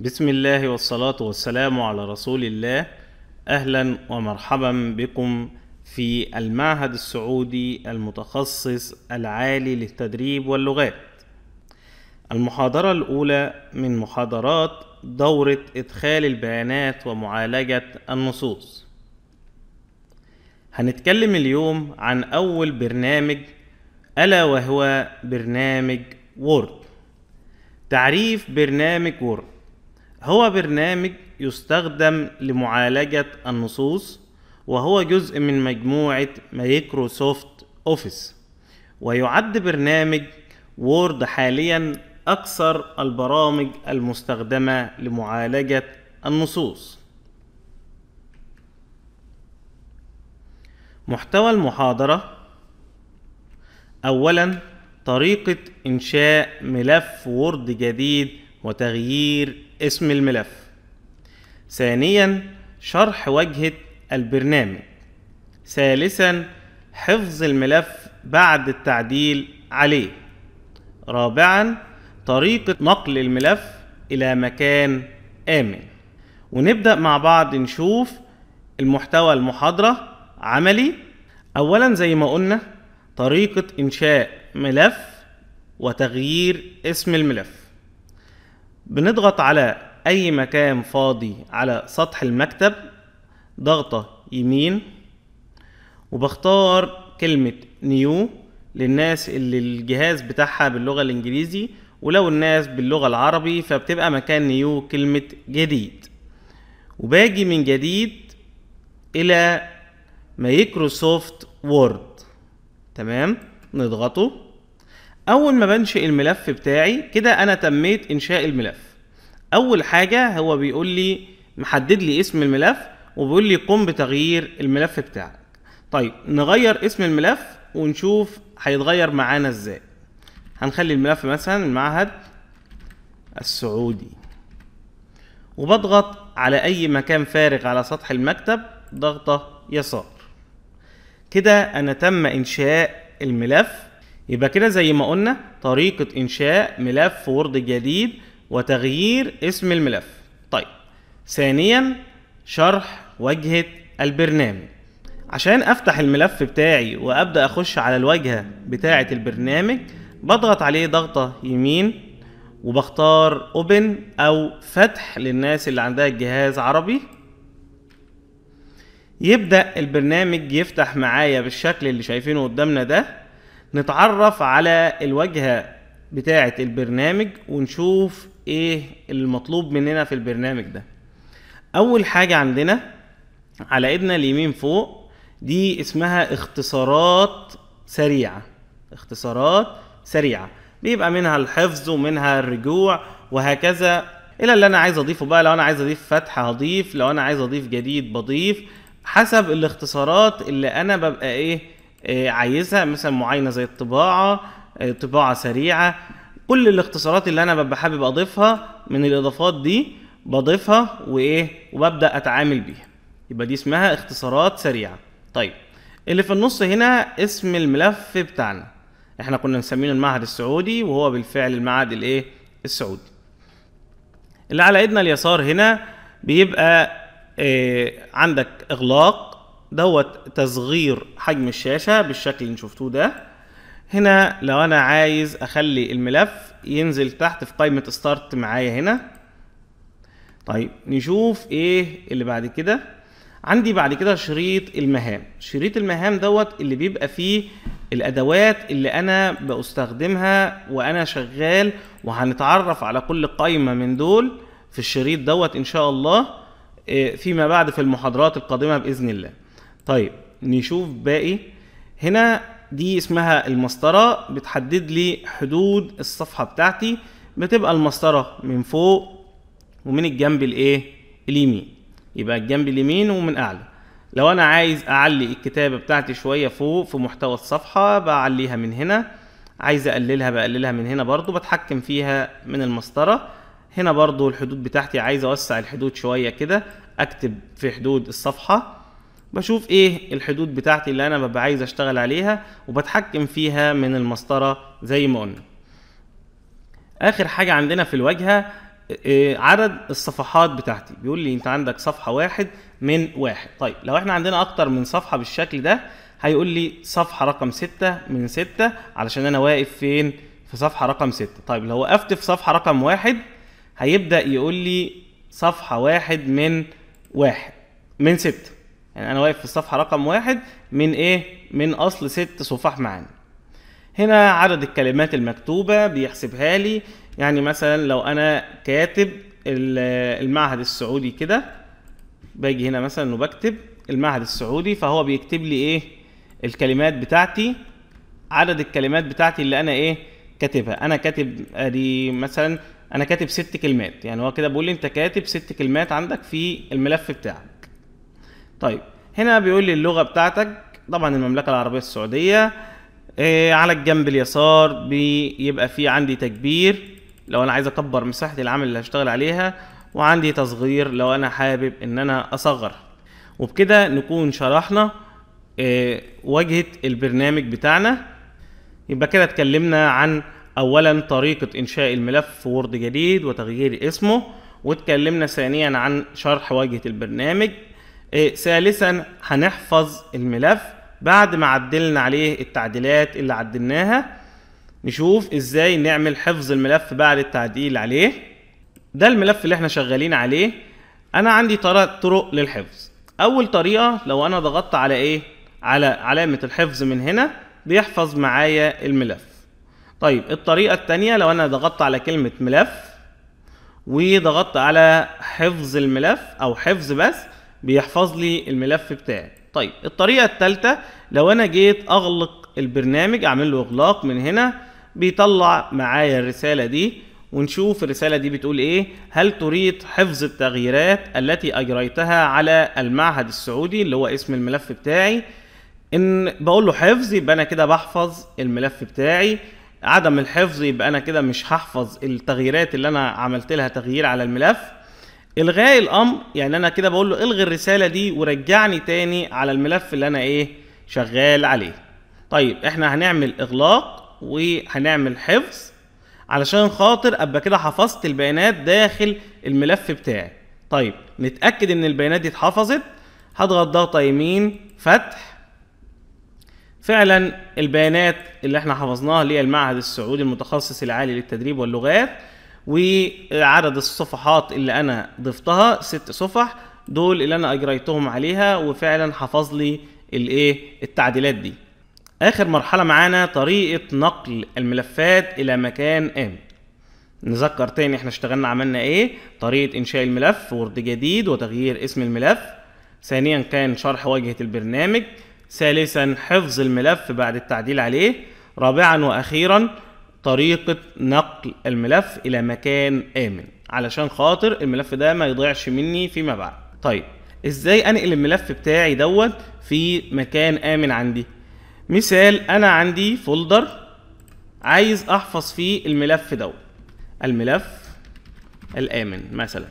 بسم الله والصلاة والسلام على رسول الله أهلا ومرحبا بكم في المعهد السعودي المتخصص العالي للتدريب واللغات المحاضرة الأولى من محاضرات دورة إدخال البيانات ومعالجة النصوص هنتكلم اليوم عن أول برنامج ألا وهو برنامج وورد تعريف برنامج وورد هو برنامج يستخدم لمعالجة النصوص وهو جزء من مجموعة مايكروسوفت أوفيس ويعد برنامج وورد حاليا أكثر البرامج المستخدمة لمعالجة النصوص محتوى المحاضرة أولا طريقة إنشاء ملف وورد جديد وتغيير اسم الملف ثانيا شرح وجهة البرنامج ثالثا حفظ الملف بعد التعديل عليه رابعا طريقة نقل الملف إلى مكان آمن ونبدأ مع بعض نشوف المحتوى المحاضرة عملي أولا زي ما قلنا طريقة إنشاء ملف وتغيير اسم الملف بنضغط على اي مكان فاضي على سطح المكتب ضغطة يمين وبختار كلمة نيو للناس اللي الجهاز بتاعها باللغة الانجليزي ولو الناس باللغة العربي فبتبقى مكان نيو كلمة جديد وباجي من جديد الى مايكروسوفت وورد تمام نضغطه اول ما بنشئ الملف بتاعي كده انا تميت انشاء الملف اول حاجه هو بيقول لي محدد لي اسم الملف وبيقول لي قم بتغيير الملف بتاعك طيب نغير اسم الملف ونشوف هيتغير معانا ازاي هنخلي الملف مثلا المعهد السعودي وبضغط على اي مكان فارغ على سطح المكتب ضغطه يسار كده انا تم انشاء الملف يبقى كده زي ما قلنا طريقة إنشاء ملف وورد جديد وتغيير اسم الملف طيب ثانيا شرح واجهة البرنامج عشان افتح الملف بتاعي وابدا اخش على الواجهه بتاعه البرنامج بضغط عليه ضغطه يمين وبختار اوبن او فتح للناس اللي عندها الجهاز عربي يبدا البرنامج يفتح معايا بالشكل اللي شايفينه قدامنا ده نتعرف على الواجهه بتاعه البرنامج ونشوف ايه المطلوب مننا في البرنامج ده اول حاجه عندنا على ايدنا اليمين فوق دي اسمها اختصارات سريعه اختصارات سريعه بيبقى منها الحفظ ومنها الرجوع وهكذا الى اللي انا عايز اضيفه بقى لو انا عايز اضيف فتحه هضيف لو انا عايز اضيف جديد بضيف حسب الاختصارات اللي انا ببقى ايه آه، عايزها مثلا معاينه زي الطباعه آه، طباعه سريعه كل الاختصارات اللي انا ببقى حابب اضيفها من الاضافات دي بضيفها وايه وببدا اتعامل بيها يبقى دي اسمها اختصارات سريعه طيب اللي في النص هنا اسم الملف بتاعنا احنا كنا مسمينه المعهد السعودي وهو بالفعل المعهد الايه السعودي اللي على ايدنا اليسار هنا بيبقى إيه عندك اغلاق دوت تصغير حجم الشاشة بالشكل اللي شفتوه ده هنا لو انا عايز اخلي الملف ينزل تحت في قائمة ستارت معايا هنا طيب نشوف ايه اللي بعد كده عندي بعد كده شريط المهام شريط المهام دوت اللي بيبقى فيه الادوات اللي انا بستخدمها وانا شغال وهنتعرف على كل قائمة من دول في الشريط دوت ان شاء الله آه، فيما بعد في المحاضرات القادمة باذن الله طيب نشوف باقي هنا دي اسمها المسطرة بتحدد لي حدود الصفحة بتاعتي بتبقى المسطرة من فوق ومن الجنب الايه اليمين يبقى الجنب اليمين ومن اعلى لو انا عايز اعلي الكتابة بتاعتي شوية فوق في محتوى الصفحة بعليها من هنا عايز اقللها بقللها من هنا برضو بتحكم فيها من المسطرة هنا برضو الحدود بتاعتي عايز اوسع الحدود شوية كده اكتب في حدود الصفحة بشوف ايه الحدود بتاعتي اللي انا ببقى عايز اشتغل عليها وبتحكم فيها من المسطره زي ما قلنا اخر حاجه عندنا في الواجهه آه، عدد الصفحات بتاعتي بيقول لي انت عندك صفحه واحد من واحد طيب لو احنا عندنا اكتر من صفحه بالشكل ده هيقول لي صفحه رقم ستة من ستة علشان انا واقف فين في صفحه رقم ستة طيب لو وقفت في صفحه رقم واحد هيبدا يقول لي صفحه واحد من واحد من ستة يعني انا واقف في الصفحه رقم واحد من ايه من اصل ست صفح معانا هنا عدد الكلمات المكتوبه بيحسبها لي يعني مثلا لو انا كاتب المعهد السعودي كده باجي هنا مثلا وبكتب المعهد السعودي فهو بيكتب لي ايه الكلمات بتاعتي عدد الكلمات بتاعتي اللي انا ايه كاتبها انا كاتب ادي مثلا انا كاتب ست كلمات يعني هو كده بيقول لي انت كاتب ست كلمات عندك في الملف بتاعك طيب هنا بيقول لي اللغه بتاعتك طبعا المملكه العربيه السعوديه إيه على الجنب اليسار بيبقى في عندي تكبير لو انا عايز اكبر مساحه العمل اللي هشتغل عليها وعندي تصغير لو انا حابب ان انا اصغر وبكده نكون شرحنا إيه واجهه البرنامج بتاعنا يبقى كده اتكلمنا عن اولا طريقه انشاء الملف في وورد جديد وتغيير اسمه واتكلمنا ثانيا عن شرح واجهه البرنامج إيه ثالثا هنحفظ الملف بعد ما عدلنا عليه التعديلات اللي عدلناها نشوف ازاي نعمل حفظ الملف بعد التعديل عليه ده الملف اللي احنا شغالين عليه انا عندي طرق للحفظ اول طريقه لو انا ضغطت على ايه على علامه الحفظ من هنا بيحفظ معايا الملف طيب الطريقه الثانيه لو انا ضغطت على كلمه ملف وضغطت على حفظ الملف او حفظ بس بيحفظ لي الملف بتاعي طيب الطريقه الثالثه لو انا جيت اغلق البرنامج اعمل له اغلاق من هنا بيطلع معايا الرساله دي ونشوف الرساله دي بتقول ايه هل تريد حفظ التغييرات التي اجريتها على المعهد السعودي اللي هو اسم الملف بتاعي ان بقول له حفظ يبقى انا كده بحفظ الملف بتاعي عدم الحفظ يبقى انا كده مش هحفظ التغييرات اللي انا عملت لها تغيير على الملف الغاء الامر يعني انا كده بقول له الغي الرساله دي ورجعني تاني على الملف اللي انا ايه شغال عليه طيب احنا هنعمل اغلاق وهنعمل حفظ علشان خاطر ابقى كده حفظت البيانات داخل الملف بتاعي طيب نتاكد ان البيانات دي اتحفظت هضغط ضغطه يمين فتح فعلا البيانات اللي احنا حفظناها اللي هي المعهد السعودي المتخصص العالي للتدريب واللغات وعدد الصفحات اللي انا ضفتها ست صفح دول اللي انا اجريتهم عليها وفعلا حفظ لي الايه التعديلات دي اخر مرحله معانا طريقه نقل الملفات الى مكان امن نذكر تاني احنا اشتغلنا عملنا ايه طريقه انشاء الملف وورد جديد وتغيير اسم الملف ثانيا كان شرح واجهه البرنامج ثالثا حفظ الملف بعد التعديل عليه رابعا واخيرا طريقة نقل الملف إلى مكان آمن علشان خاطر الملف ده ما يضيعش مني فيما بعد طيب ازاي انقل الملف بتاعي دوت في مكان امن عندي مثال انا عندي فولدر عايز احفظ فيه الملف دوت الملف الامن مثلا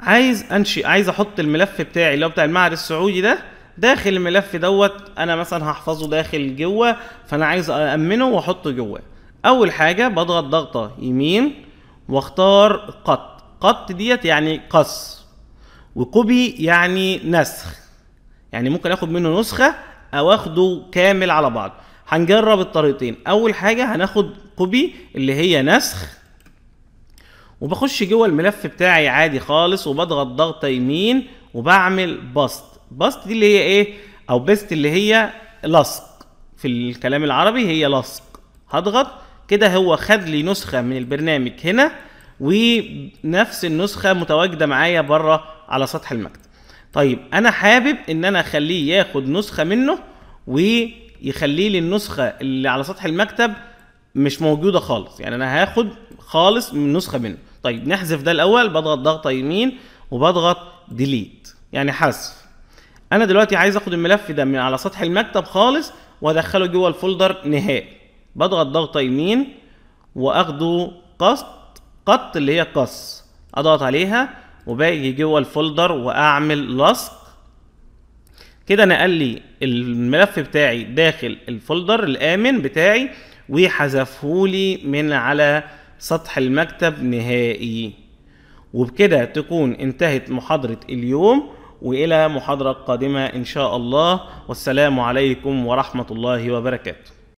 عايز انشئ عايز احط الملف بتاعي اللي هو بتاع المعهد السعودي ده داخل الملف دوت انا مثلا هحفظه داخل جوه فانا عايز أأمنه واحطه جوه اول حاجه بضغط ضغطه يمين واختار قط قط ديت يعني قص وكوبي يعني نسخ يعني ممكن اخد منه نسخه او اخده كامل على بعض هنجرب الطريقتين اول حاجه هناخد كوبي اللي هي نسخ وبخش جوه الملف بتاعي عادي خالص وبضغط ضغطه يمين وبعمل باست باست دي اللي هي ايه او بيست اللي هي لصق في الكلام العربي هي لصق هضغط كده هو خد لي نسخه من البرنامج هنا ونفس النسخه متواجده معايا بره على سطح المكتب طيب انا حابب ان انا اخليه ياخد نسخه منه ويخلي لي النسخه اللي على سطح المكتب مش موجوده خالص يعني انا هاخد خالص من نسخه منه طيب نحذف ده الاول بضغط ضغطه يمين وبضغط ديليت يعني حذف انا دلوقتي عايز اخد الملف ده من على سطح المكتب خالص وادخله جوه الفولدر نهائي بضغط ضغطه يمين واخده قص قط اللي هي قص اضغط عليها وباجي جوه الفولدر واعمل لصق كده نقل لي الملف بتاعي داخل الفولدر الامن بتاعي وحذفه لي من على سطح المكتب نهائي وبكده تكون انتهت محاضرة اليوم وإلى محاضرة قادمة إن شاء الله والسلام عليكم ورحمة الله وبركاته